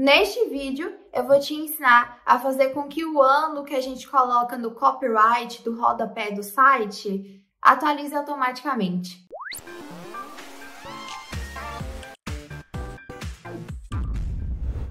Neste vídeo, eu vou te ensinar a fazer com que o ano que a gente coloca no copyright do rodapé do site atualize automaticamente.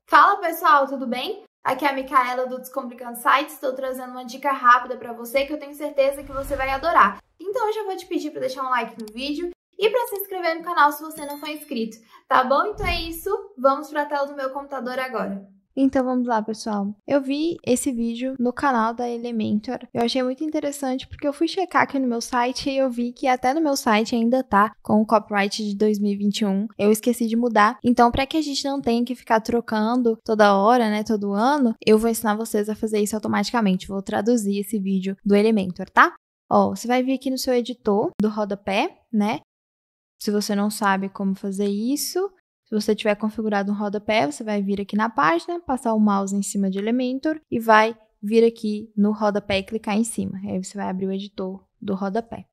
Fala pessoal, tudo bem? Aqui é a Micaela do Descomplicando Sites, estou trazendo uma dica rápida para você que eu tenho certeza que você vai adorar. Então eu já vou te pedir para deixar um like no vídeo e para se inscrever no canal se você não for inscrito, tá bom? Então é isso, vamos para a tela do meu computador agora. Então vamos lá, pessoal. Eu vi esse vídeo no canal da Elementor. Eu achei muito interessante porque eu fui checar aqui no meu site e eu vi que até no meu site ainda tá com o copyright de 2021. Eu esqueci de mudar. Então, para que a gente não tenha que ficar trocando toda hora, né, todo ano, eu vou ensinar vocês a fazer isso automaticamente. Vou traduzir esse vídeo do Elementor, tá? Ó, você vai vir aqui no seu editor do rodapé, né? Se você não sabe como fazer isso, se você tiver configurado um rodapé, você vai vir aqui na página, passar o mouse em cima de Elementor e vai vir aqui no rodapé e clicar em cima. Aí você vai abrir o editor do rodapé,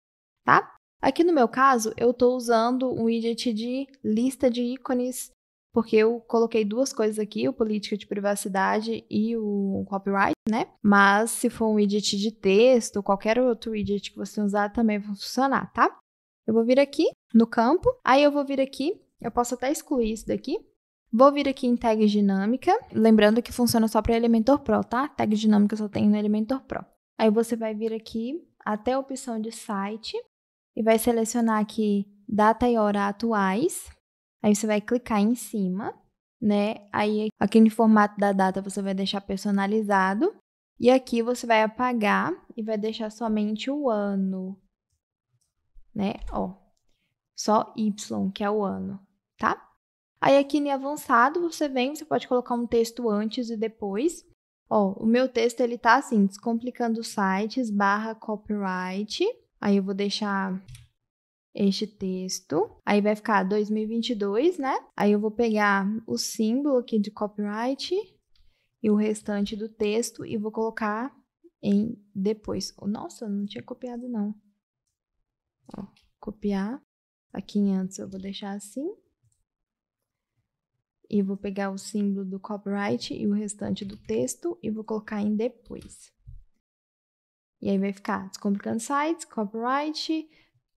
tá? Aqui no meu caso, eu estou usando um widget de lista de ícones, porque eu coloquei duas coisas aqui, o política de privacidade e o copyright, né? Mas se for um widget de texto, qualquer outro widget que você usar também vai funcionar, tá? Eu vou vir aqui no campo, aí eu vou vir aqui, eu posso até excluir isso daqui. Vou vir aqui em tag dinâmica, lembrando que funciona só para Elementor Pro, tá? Tag dinâmica só tem no Elementor Pro. Aí você vai vir aqui até a opção de site e vai selecionar aqui data e hora atuais. Aí você vai clicar em cima, né? Aí aqui no formato da data você vai deixar personalizado. E aqui você vai apagar e vai deixar somente o ano, né? Ó, só Y, que é o ano, tá? Aí aqui em avançado, você vem, você pode colocar um texto antes e depois. Ó, o meu texto, ele tá assim, descomplicando sites, barra copyright. Aí eu vou deixar este texto. Aí vai ficar 2022, né? Aí eu vou pegar o símbolo aqui de copyright e o restante do texto e vou colocar em depois. Nossa, não tinha copiado não. Ó, copiar. A 500 eu vou deixar assim. E vou pegar o símbolo do copyright e o restante do texto e vou colocar em depois. E aí vai ficar descomplicando sites, copyright.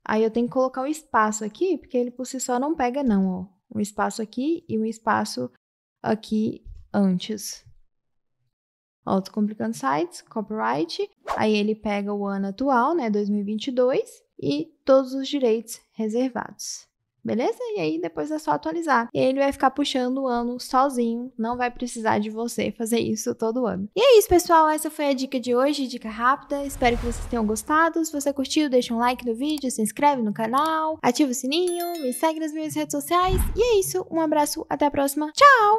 Aí eu tenho que colocar um espaço aqui, porque ele por si só não pega não, ó. Um espaço aqui e um espaço aqui antes. Ó, descomplicando sites, copyright. Aí ele pega o ano atual, né, 2022, e todos os direitos reservados. Beleza? E aí depois é só atualizar. E ele vai ficar puxando o ano sozinho, não vai precisar de você fazer isso todo ano. E é isso, pessoal. Essa foi a dica de hoje, dica rápida. Espero que vocês tenham gostado. Se você curtiu, deixa um like no vídeo, se inscreve no canal, ativa o sininho, me segue nas minhas redes sociais. E é isso. Um abraço, até a próxima. Tchau!